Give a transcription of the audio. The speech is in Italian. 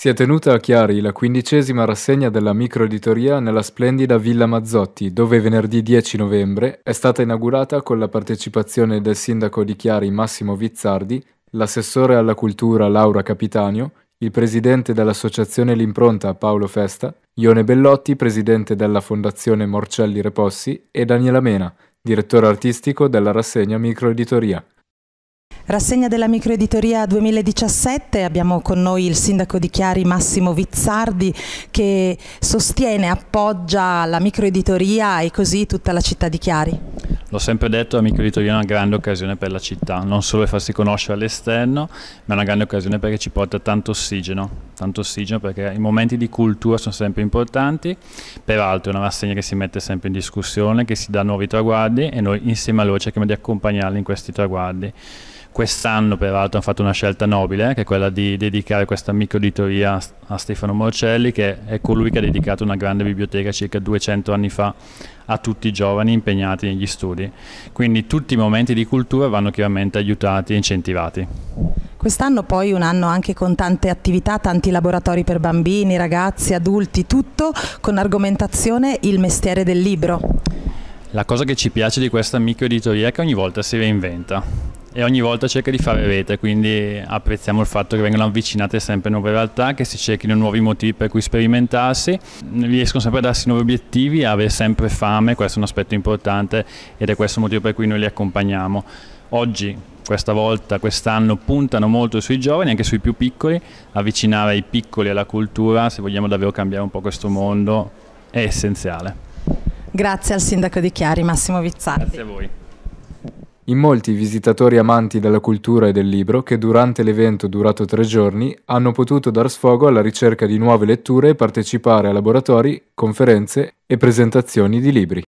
Si è tenuta a Chiari la quindicesima rassegna della microeditoria nella splendida Villa Mazzotti, dove venerdì 10 novembre è stata inaugurata con la partecipazione del sindaco di Chiari Massimo Vizzardi, l'assessore alla cultura Laura Capitanio, il presidente dell'associazione L'Impronta Paolo Festa, Ione Bellotti, presidente della fondazione Morcelli Repossi e Daniela Mena, direttore artistico della rassegna microeditoria. Rassegna della microeditoria 2017, abbiamo con noi il sindaco di Chiari Massimo Vizzardi che sostiene, appoggia la microeditoria e così tutta la città di Chiari. L'ho sempre detto, la microeditoria è una grande occasione per la città, non solo per farsi conoscere all'esterno, ma è una grande occasione perché ci porta tanto ossigeno, tanto ossigeno perché i momenti di cultura sono sempre importanti, peraltro è una rassegna che si mette sempre in discussione, che si dà nuovi traguardi e noi insieme a loro cerchiamo di accompagnarli in questi traguardi. Quest'anno peraltro hanno fatto una scelta nobile, eh, che è quella di dedicare questa editoria a Stefano Morcelli, che è colui che ha dedicato una grande biblioteca circa 200 anni fa a tutti i giovani impegnati negli studi. Quindi tutti i momenti di cultura vanno chiaramente aiutati e incentivati. Quest'anno poi un anno anche con tante attività, tanti laboratori per bambini, ragazzi, adulti, tutto con argomentazione il mestiere del libro. La cosa che ci piace di questa editoria è che ogni volta si reinventa e ogni volta cerca di fare rete, quindi apprezziamo il fatto che vengano avvicinate sempre nuove realtà, che si cerchino nuovi motivi per cui sperimentarsi, riescono sempre a darsi nuovi obiettivi, a avere sempre fame, questo è un aspetto importante ed è questo il motivo per cui noi li accompagniamo. Oggi, questa volta, quest'anno puntano molto sui giovani, anche sui più piccoli, avvicinare i piccoli alla cultura, se vogliamo davvero cambiare un po' questo mondo, è essenziale. Grazie al sindaco di Chiari, Massimo Vizzardi. Grazie a voi in molti visitatori amanti della cultura e del libro che durante l'evento durato tre giorni hanno potuto dar sfogo alla ricerca di nuove letture e partecipare a laboratori, conferenze e presentazioni di libri.